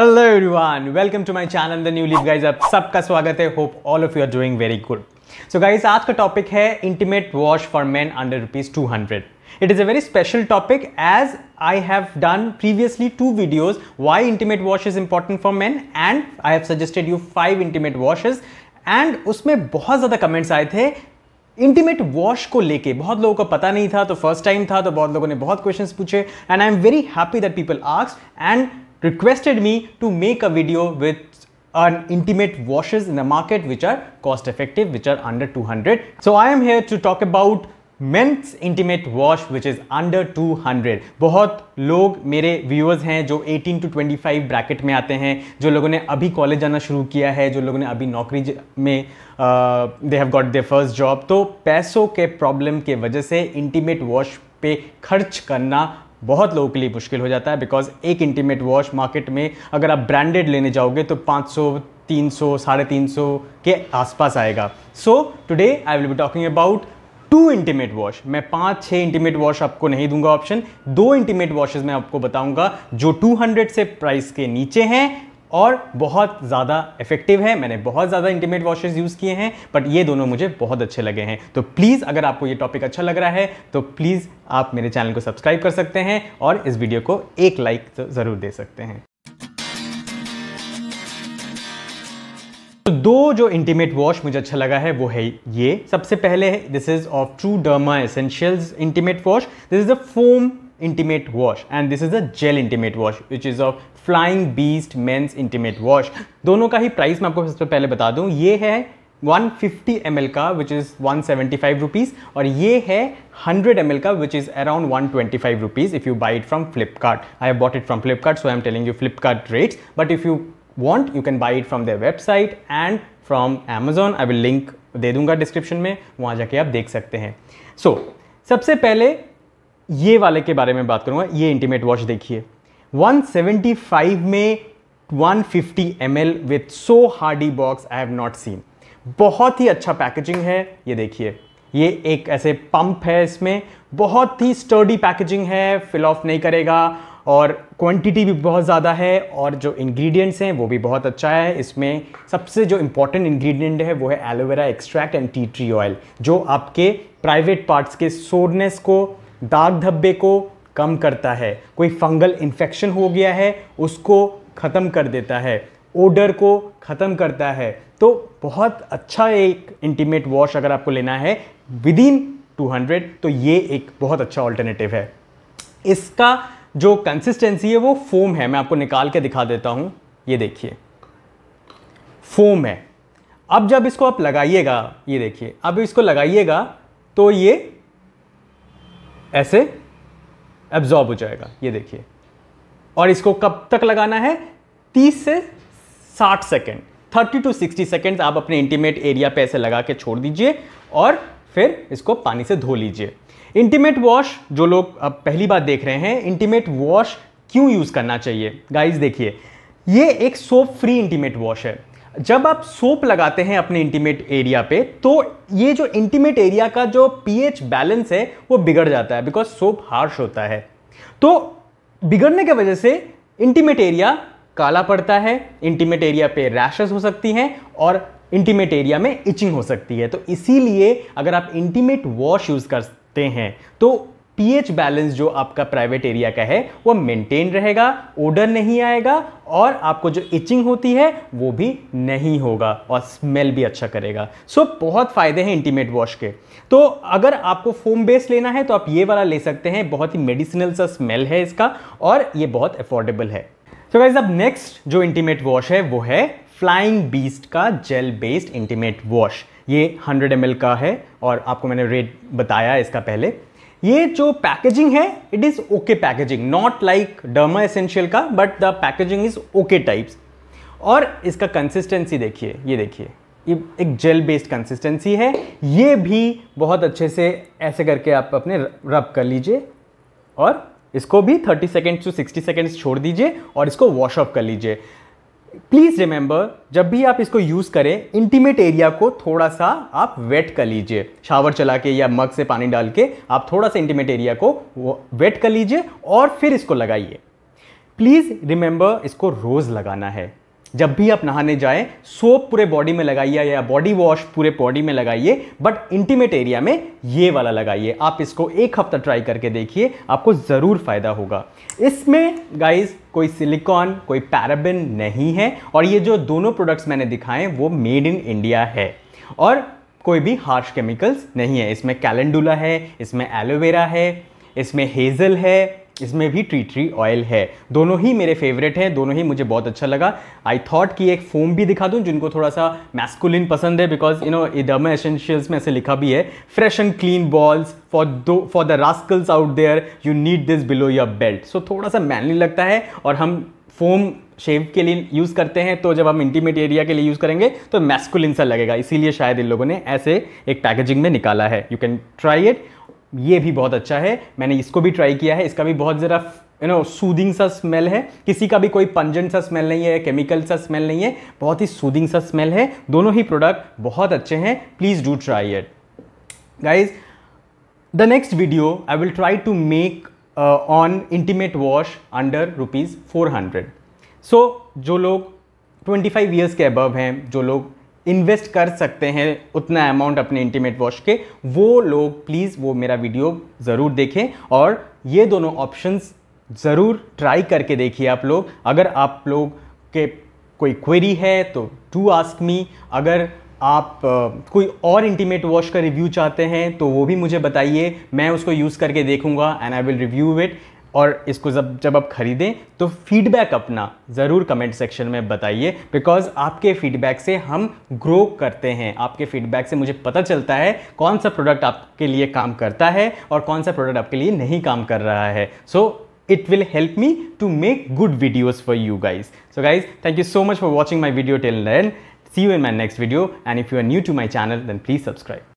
hello everyone welcome to my channel the new leave guys आप सबका स्वागत है hope all of you are doing very good so guys आज का topic है intimate wash for men under rupees two hundred It is a very special topic as I have done previously two videos why intimate wash is important for men and I have suggested you five intimate washes and उसमें बहुत ज़्यादा comments आए थे intimate wash को लेके बहुत लोगों को पता नहीं था तो फर्स्ट टाइम था तो बहुत लोगों ने बहुत क्वेश्चंस पूछे and I am very happy that people ask and requested me to make a video with an intimate washes in the market which are cost effective which are under 200 so i am here to talk about men's intimate wash which is under 200 बहुत लोग मेरे viewers हैं जो 18 to 25 bracket में आते हैं जो लोगों ने अभी कॉलेज जाना शुरू किया है जो लोगों ने अभी नौकरी में they have got their first job तो पैसों के प्रॉब्लम के वजह से इंटीमेट वॉश पे खर्च करना बहुत लोगों के लिए मुश्किल हो जाता है बिकॉज एक इंटीमेट वॉश मार्केट में अगर आप ब्रांडेड लेने जाओगे तो 500 300 साढ़े तीन के आसपास आएगा so today I will be talking about two intimate wash मैं पाँच छः इंटीमेट वॉश आपको नहीं दूंगा ऑप्शन दो इंटीमेट वॉशेज मैं आपको बताऊंगा जो 200 से प्राइस के नीचे हैं और बहुत ज़्यादा इफेक्टिव है मैंने बहुत ज़्यादा इंटीमेट वॉशेज यूज़ किए हैं बट ये दोनों मुझे बहुत अच्छे लगे हैं तो प्लीज़ अगर आपको ये टॉपिक अच्छा लग रहा है तो प्लीज़ आप मेरे चैनल को सब्सक्राइब कर सकते हैं और इस वीडियो को एक लाइक तो ज़रूर दे सकते हैं तो दो जो इंटीमेट वॉश मुझे अच्छा लगा है वो है ये सबसे पहले है this is of true derma essentials intimate wash this is the foam intimate wash and this is the gel intimate wash which is of flying beast men's intimate wash दोनों का ही प्राइस मैं आपको सबसे पहले बता दूं ये है 150 ml का विच इज़ 175 रुपीस और ये है 100 ml का which is around 125 rupees if you buy it from Flipkart I have bought it from Flipkart so I am telling you Flipkart rates but if you want you can buy it from their website and from Amazon I will link दे दूंगा description में वहाँ जाके आप देख सकते हैं सो so, सबसे पहले ये वाले के बारे में बात करूँगा ये इंटीमेट वॉच देखिए 175 में 150 fifty M L with so hardy box I have not seen बहुत ही अच्छा पैकेजिंग है ये देखिए ये एक ऐसे पंप है इसमें बहुत ही स्टर्डी पैकेजिंग है फिल ऑफ नहीं करेगा और क्वांटिटी भी बहुत ज़्यादा है और जो इंग्रेडिएंट्स हैं वो भी बहुत अच्छा है इसमें सबसे जो इम्पॉर्टेंट इंग्रेडिएंट है वो है aloe vera extract and tea tree oil जो आपके प्राइवेट पार्ट्स के सोरनेस को दाग धब्बे को कम करता है कोई फंगल इन्फेक्शन हो गया है उसको ख़त्म कर देता है ओडर को ख़त्म करता है तो बहुत अच्छा एक इंटीमेट वॉश अगर आपको लेना है विद इन 200 तो ये एक बहुत अच्छा ऑल्टरनेटिव है इसका जो कंसिस्टेंसी है वो फोम है मैं आपको निकाल के दिखा देता हूँ ये देखिए फोम है अब जब इसको आप लगाइएगा ये देखिए अब इसको लगाइएगा तो ये ऐसे एब्जॉर्ब हो जाएगा ये देखिए और इसको कब तक लगाना है 30 से 60 सेकेंड 30 टू 60 सेकेंड आप अपने इंटीमेट एरिया पे ऐसे लगा के छोड़ दीजिए और फिर इसको पानी से धो लीजिए इंटीमेट वॉश जो लोग अब पहली बार देख रहे हैं इंटीमेट वॉश क्यों यूज़ करना चाहिए गाइस देखिए ये एक सोप फ्री इंटीमेट वॉश है जब आप सोप लगाते हैं अपने इंटीमेट एरिया पे तो ये जो इंटीमेट एरिया का जो पीएच बैलेंस है वो बिगड़ जाता है बिकॉज सोप हार्श होता है तो बिगड़ने की वजह से इंटीमेट एरिया काला पड़ता है इंटीमेट एरिया पे रैशेस हो सकती हैं और इंटीमेट एरिया में इचिंग हो सकती है तो इसीलिए अगर आप इंटीमेट वॉश यूज़ करते हैं तो पीएच बैलेंस जो आपका प्राइवेट एरिया का है वो मेंटेन रहेगा ओडर नहीं आएगा और आपको जो इचिंग होती है वो भी नहीं होगा और स्मेल भी अच्छा करेगा सो so, बहुत फ़ायदे हैं इंटीमेट वॉश के तो अगर आपको फोम बेस लेना है तो आप ये वाला ले सकते हैं बहुत ही मेडिसिनल सा स्मेल है इसका और ये बहुत अफोर्डेबल है सो गाइज अब नेक्स्ट जो इंटीमेट वॉश है वो है फ्लाइंग बीस्ट का जेल बेस्ड इंटीमेट वॉश ये 100 ml का है और आपको मैंने रेट बताया इसका पहले ये जो पैकेजिंग है it is okay packaging not like derma essential का but the packaging is okay types और इसका कंसिस्टेंसी देखिए ये देखिए ये एक जेल बेस्ड कंसिस्टेंसी है ये भी बहुत अच्छे से ऐसे करके आप अपने रब कर लीजिए और इसको भी 30 सेकेंड्स टू 60 सेकेंड्स छोड़ दीजिए और इसको वॉश ऑफ कर लीजिए प्लीज़ रिमेंबर जब भी आप इसको यूज़ करें इंटीमेट एरिया को थोड़ा सा आप वेट कर लीजिए शावर चला के या मग से पानी डाल के आप थोड़ा सा इंटीमेट एरिया को वेट कर लीजिए और फिर इसको लगाइए प्लीज़ रिमेंबर इसको रोज़ लगाना है जब भी आप नहाने जाएं सोप पूरे बॉडी में लगाइए या बॉडी वॉश पूरे बॉडी में लगाइए बट इंटीमेट एरिया में ये वाला लगाइए आप इसको एक हफ्ता ट्राई करके देखिए आपको ज़रूर फ़ायदा होगा इसमें गाइज कोई सिलिकॉन कोई पैराबिन नहीं है और ये जो दोनों प्रोडक्ट्स मैंने दिखाए वो मेड इन इंडिया है और कोई भी हार्श केमिकल्स नहीं है इसमें कैलेंडुला है इसमें एलोवेरा है इसमें हेज़ल है इसमें भी ट्री ट्री ऑयल है दोनों ही मेरे फेवरेट हैं दोनों ही मुझे बहुत अच्छा लगा आई थॉट कि एक फोम भी दिखा दूँ जिनको थोड़ा सा मैस्कुलिन पसंद है बिकॉज यू नो इडर्मा एसेंशियल्स में ऐसे लिखा भी है fresh and clean balls for दो for the rascals out there you need this below your belt so थोड़ा सा मैनली लगता है और हम फोम शेव के लिए यूज़ करते हैं तो जब हम इंटीमेट एरिया के लिए यूज़ करेंगे तो मैस्कुलिन सा लगेगा इसीलिए शायद इन लोगों ने ऐसे एक पैकेजिंग में निकाला है यू कैन ट्राई इट ये भी बहुत अच्छा है मैंने इसको भी ट्राई किया है इसका भी बहुत ज़रा यू नो सूदिंग सा स्मेल है किसी का भी कोई पंजन सा स्मेल नहीं है केमिकल सा स्मेल नहीं है बहुत ही सूदिंग सा स्मेल है दोनों ही प्रोडक्ट बहुत अच्छे हैं please do try it guys the next video I will try to make on intimate wash under rupees four hundred so जो लोग ट्वेंटी फाइव ईयर्स के अबव हैं जो लोग इन्वेस्ट कर सकते हैं उतना अमाउंट अपने इंटीमेट वॉश के वो लोग प्लीज़ वो मेरा वीडियो ज़रूर देखें और ये दोनों ऑप्शंस ज़रूर ट्राई करके देखिए आप लोग अगर आप लोग के कोई क्वेरी है तो टू आस्क मी अगर आप आ, कोई और इंटीमेट वॉश का रिव्यू चाहते हैं तो वो भी मुझे बताइए मैं उसको यूज़ करके देखूंगा and I will review it और इसको जब जब आप ख़रीदें तो फीडबैक अपना ज़रूर कमेंट सेक्शन में बताइए बिकॉज आपके फीडबैक से हम ग्रो करते हैं आपके फीडबैक से मुझे पता चलता है कौन सा प्रोडक्ट आपके लिए काम करता है और कौन सा प्रोडक्ट आपके लिए नहीं काम कर रहा है सो it will help me to make good videos for you guys so guys thank you so much for watching my video till then see you in my next video and if you are new to my channel then please subscribe